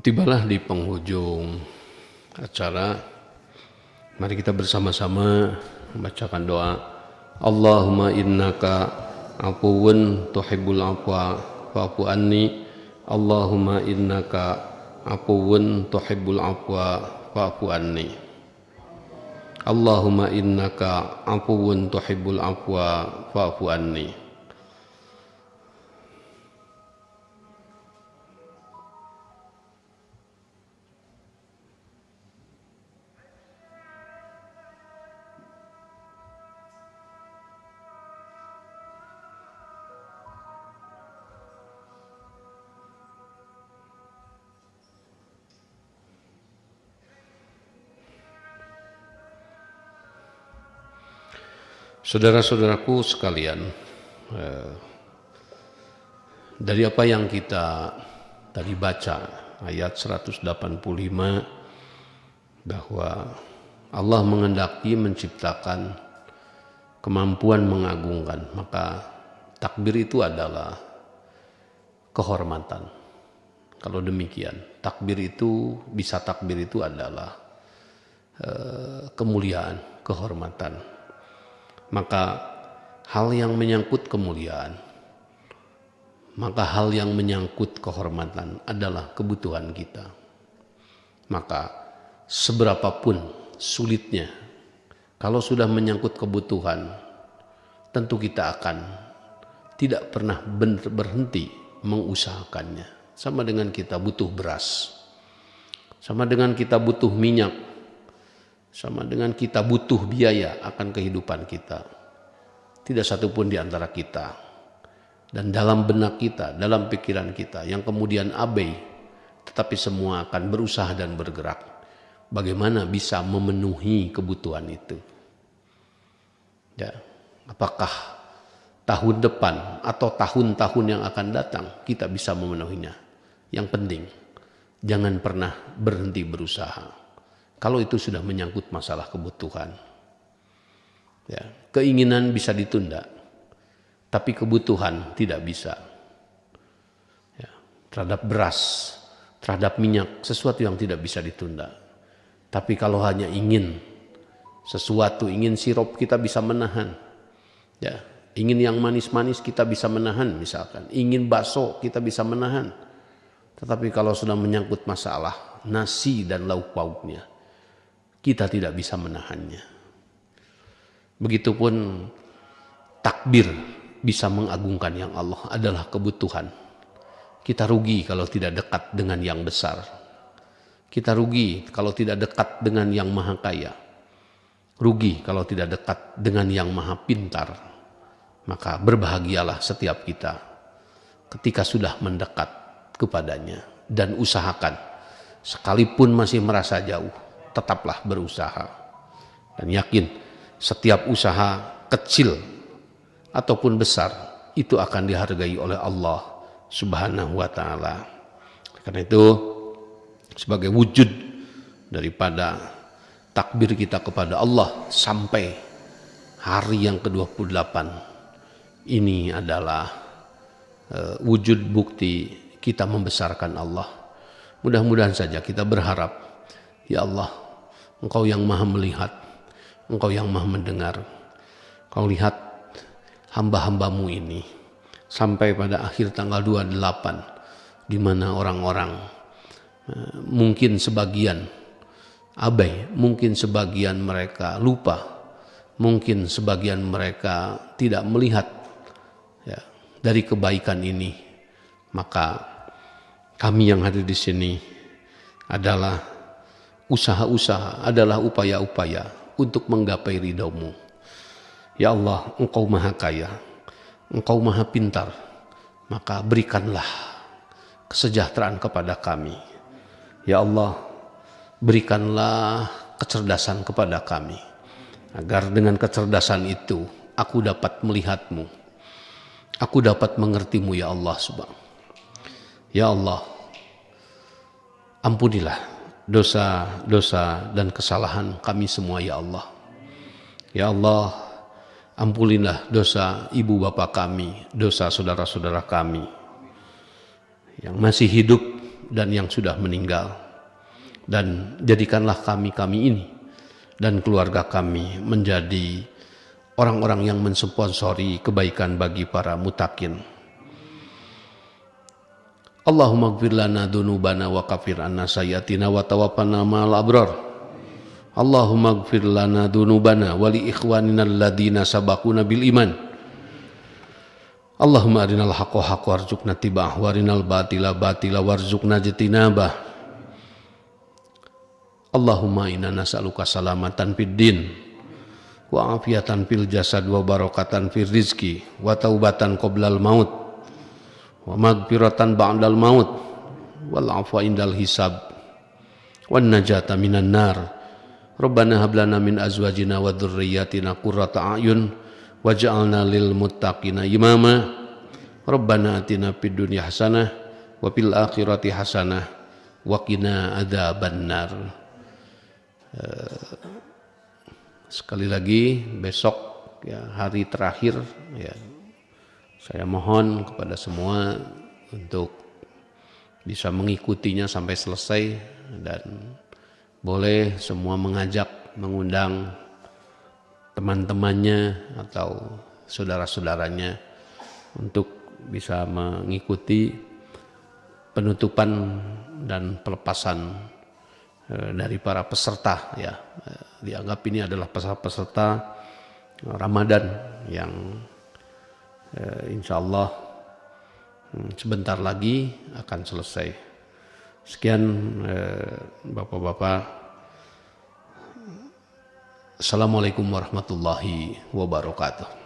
tibalah di penghujung acara. Mari kita bersama-sama membacakan doa. Allahumma innaka afuwun tuhibbul afwa fa'fu anni. Allahumma innaka afuwun tuhibbul afwa fa'fu anni. Allahumma innaka afuwun tuhibbul afwa fa'fu anni. Saudara-saudaraku sekalian, eh, dari apa yang kita tadi baca ayat 185 bahwa Allah mengendaki menciptakan kemampuan mengagungkan, maka takbir itu adalah kehormatan. Kalau demikian, takbir itu bisa takbir itu adalah eh, kemuliaan, kehormatan maka hal yang menyangkut kemuliaan, maka hal yang menyangkut kehormatan adalah kebutuhan kita. Maka seberapapun sulitnya, kalau sudah menyangkut kebutuhan, tentu kita akan tidak pernah berhenti mengusahakannya. Sama dengan kita butuh beras, sama dengan kita butuh minyak, sama dengan kita butuh biaya akan kehidupan kita. Tidak satupun di antara kita. Dan dalam benak kita, dalam pikiran kita yang kemudian abai, tetapi semua akan berusaha dan bergerak. Bagaimana bisa memenuhi kebutuhan itu? Ya, apakah tahun depan atau tahun-tahun yang akan datang kita bisa memenuhinya? Yang penting, jangan pernah berhenti berusaha. Kalau itu sudah menyangkut masalah kebutuhan. Ya, keinginan bisa ditunda, tapi kebutuhan tidak bisa. Ya, terhadap beras, terhadap minyak, sesuatu yang tidak bisa ditunda. Tapi kalau hanya ingin sesuatu, ingin sirup kita bisa menahan. Ya, ingin yang manis-manis kita bisa menahan misalkan. Ingin bakso kita bisa menahan. Tetapi kalau sudah menyangkut masalah nasi dan lauk pauknya, kita tidak bisa menahannya. Begitupun takbir bisa mengagungkan yang Allah adalah kebutuhan. Kita rugi kalau tidak dekat dengan yang besar. Kita rugi kalau tidak dekat dengan yang maha kaya. Rugi kalau tidak dekat dengan yang maha pintar. Maka berbahagialah setiap kita ketika sudah mendekat kepadanya dan usahakan sekalipun masih merasa jauh tetaplah berusaha. Dan yakin setiap usaha kecil ataupun besar itu akan dihargai oleh Allah Subhanahu wa taala. Karena itu sebagai wujud daripada takbir kita kepada Allah sampai hari yang ke-28 ini adalah eh, wujud bukti kita membesarkan Allah. Mudah-mudahan saja kita berharap ya Allah Engkau yang maha melihat, Engkau yang maha mendengar. Kau lihat hamba-hambamu ini sampai pada akhir tanggal 28 di mana orang-orang eh, mungkin sebagian abai, mungkin sebagian mereka lupa, mungkin sebagian mereka tidak melihat ya, dari kebaikan ini. Maka kami yang hadir di sini adalah usaha-usaha adalah upaya-upaya untuk menggapai ridhomu. Ya Allah, Engkau maha kaya, Engkau maha pintar, maka berikanlah kesejahteraan kepada kami. Ya Allah, berikanlah kecerdasan kepada kami, agar dengan kecerdasan itu aku dapat melihatmu, aku dapat mengertimu ya Allah subhanahu. Ya Allah, ampunilah dosa-dosa dan kesalahan kami semua ya Allah. Ya Allah, ampunilah dosa ibu bapa kami, dosa saudara-saudara kami yang masih hidup dan yang sudah meninggal. Dan jadikanlah kami-kami ini dan keluarga kami menjadi orang-orang yang mensponsori kebaikan bagi para mutakin. Allahumma gfir lana dunubana wa kafir anna sayatina wa tawafana ma'al abrar. Allahumma gfir lana dunubana wa li ikhwanina alladina sabakuna bil iman. Allahumma arinal haqqa haqqa warzuqna tibah warinal batila batila warzuqna jitinabah. Allahumma inna nas'aluka salamatan fid din wa afiatan fil jasad wa barakatan fil rizki wa taubatan qoblal maut wa magfiratan ba'dal maut wal afwa indal hisab wan najata minan nar Rabbana hab lana min azwajina wa dhurriyyatina qurrata a'yun waj'alna lil muttaqina imama Rabbana atina fid dunya hasanah wa fil akhirati hasanah wa qina adzabannar eh, sekali lagi besok ya hari terakhir ya saya mohon kepada semua untuk bisa mengikutinya sampai selesai dan boleh semua mengajak mengundang teman-temannya atau saudara-saudaranya untuk bisa mengikuti penutupan dan pelepasan eh, dari para peserta ya eh, dianggap ini adalah peserta-peserta Ramadan yang Eh, insyaallah insya hmm, Allah sebentar lagi akan selesai. Sekian eh, Bapak-Bapak. Assalamualaikum warahmatullahi wabarakatuh.